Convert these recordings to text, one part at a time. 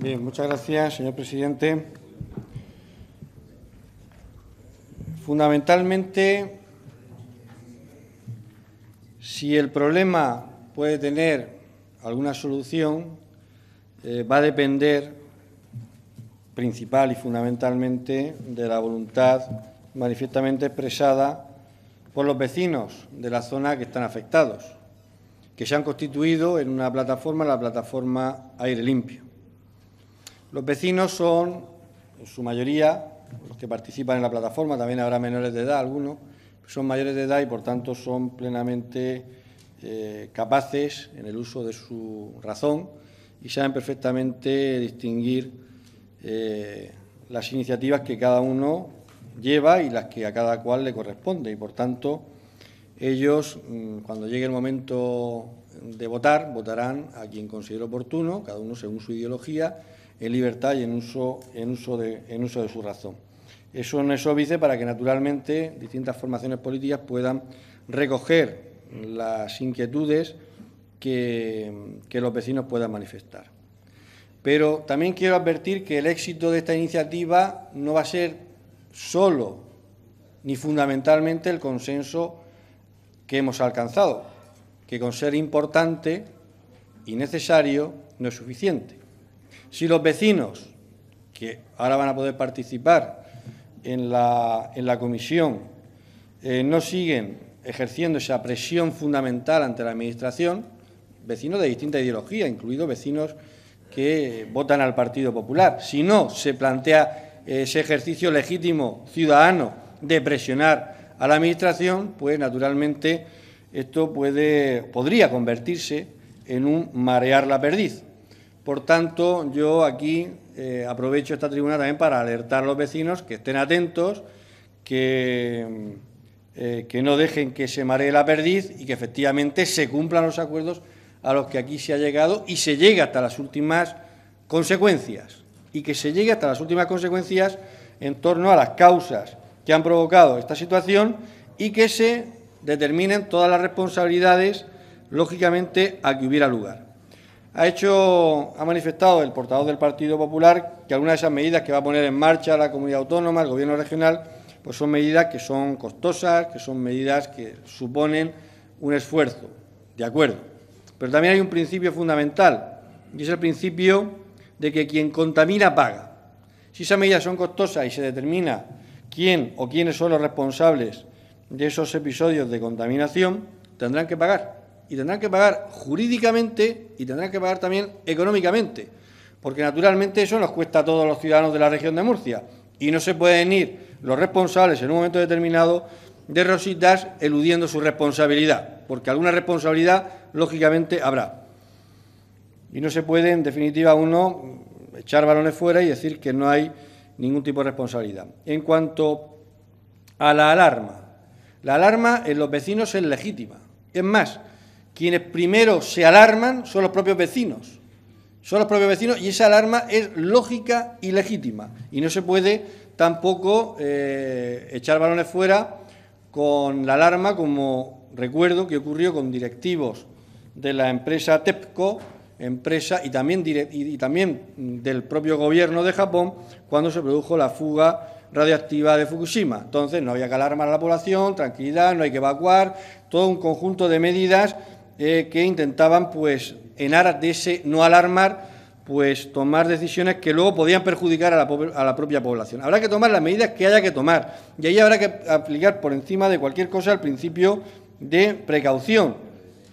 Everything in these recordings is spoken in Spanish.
Bien, muchas gracias, señor presidente. Fundamentalmente, si el problema puede tener alguna solución, eh, va a depender principal y fundamentalmente de la voluntad manifiestamente expresada por los vecinos de la zona que están afectados, que se han constituido en una plataforma, la plataforma Aire Limpio. Los vecinos son, en su mayoría, los que participan en la plataforma, también habrá menores de edad algunos, son mayores de edad y por tanto son plenamente eh, capaces en el uso de su razón y saben perfectamente distinguir eh, las iniciativas que cada uno lleva y las que a cada cual le corresponde y por tanto ellos, mm, cuando llegue el momento de votar, votarán a quien considere oportuno, cada uno según su ideología, en libertad y en uso, de, su razón. Eso no es óbice para que, naturalmente, distintas formaciones políticas puedan recoger las inquietudes que, que los vecinos puedan manifestar. Pero también quiero advertir que el éxito de esta iniciativa no va a ser solo ni fundamentalmente el consenso que hemos alcanzado, que con ser importante y necesario no es suficiente. Si los vecinos, que ahora van a poder participar en la, comisión, eh, no siguen ejerciendo esa presión fundamental ante la Administración, vecinos de distinta ideología, incluidos vecinos que votan al Partido Popular. Si no se plantea eh, ese ejercicio legítimo ciudadano de presionar a la Administración, pues naturalmente esto puede, podría convertirse en un marear la perdiz. Por tanto, yo aquí eh, aprovecho esta tribuna también para alertar a los vecinos que estén atentos, que, eh, que no dejen que se maree la perdiz y que efectivamente se cumplan los acuerdos a los que aquí se ha llegado y se llegue hasta las últimas consecuencias. Y que se llegue hasta las últimas consecuencias en torno a las causas que han provocado esta situación y que se determinen todas las responsabilidades, lógicamente, a que hubiera lugar. Ha hecho, ha manifestado el portavoz del Partido Popular que algunas de esas medidas que va a poner en marcha la comunidad autónoma, el gobierno regional, pues son medidas que son costosas, que son medidas que suponen un esfuerzo. De acuerdo. Pero también hay un principio fundamental, y es el principio de que quien contamina paga. Si esas medidas son costosas y se determina quién o quiénes son los responsables de esos episodios de contaminación, tendrán que pagar. Y tendrán que pagar jurídicamente y tendrán que pagar también económicamente. Porque naturalmente eso nos cuesta a todos los ciudadanos de la región de Murcia. Y no se pueden ir los responsables en un momento determinado de Rositas eludiendo su responsabilidad. Porque alguna responsabilidad, lógicamente, habrá. Y no se puede, en definitiva, uno echar balones fuera y decir que no hay ningún tipo de responsabilidad. En cuanto a la alarma, la alarma en los vecinos es legítima. Es más, quienes primero se alarman son los propios vecinos. Son los propios vecinos y esa alarma es lógica y legítima. Y no se puede tampoco eh, echar balones fuera con la alarma como recuerdo que ocurrió con directivos de la empresa TEPCO empresa y también, y, también del propio gobierno de Japón cuando se produjo la fuga radioactiva de Fukushima. Entonces no había que alarmar a la población, tranquilidad, no hay que evacuar, todo un conjunto de medidas eh, que intentaban, pues, en aras de ese no alarmar, pues tomar decisiones que luego podían perjudicar a la, a la, propia población. Habrá que tomar las medidas que haya que tomar y ahí habrá que aplicar por encima de cualquier cosa el principio de precaución.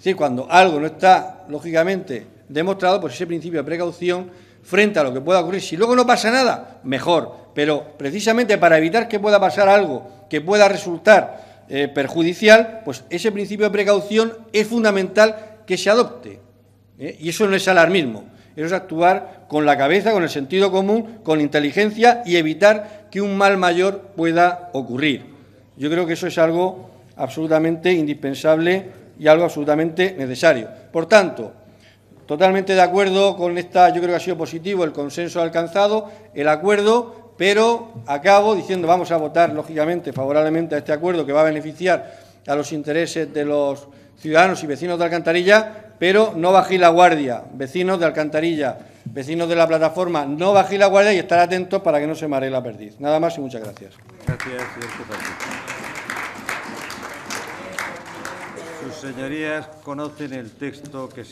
Es cuando algo no está, lógicamente, demostrado por ese principio de precaución frente a lo que pueda ocurrir. Si luego no pasa nada, mejor. Pero precisamente para evitar que pueda pasar algo que pueda resultar eh, perjudicial, pues ese principio de precaución es fundamental que se adopte. ¿eh? Y eso no es alarmismo. Eso es actuar con la cabeza, con el sentido común, con inteligencia y evitar que un mal mayor pueda ocurrir. Yo creo que eso es algo absolutamente indispensable y algo absolutamente necesario. Por tanto, Totalmente de acuerdo con esta, yo creo que ha sido positivo el consenso alcanzado, el acuerdo, pero acabo diciendo vamos a votar, lógicamente, favorablemente a este acuerdo que va a beneficiar a los intereses de los ciudadanos y vecinos de Alcantarilla, pero no bajéis la guardia, vecinos de Alcantarilla, vecinos de la plataforma, no bajéis la guardia y estar atentos para que no se maree la perdiz. Nada más y muchas gracias. Gracias, Sus señorías conocen el texto que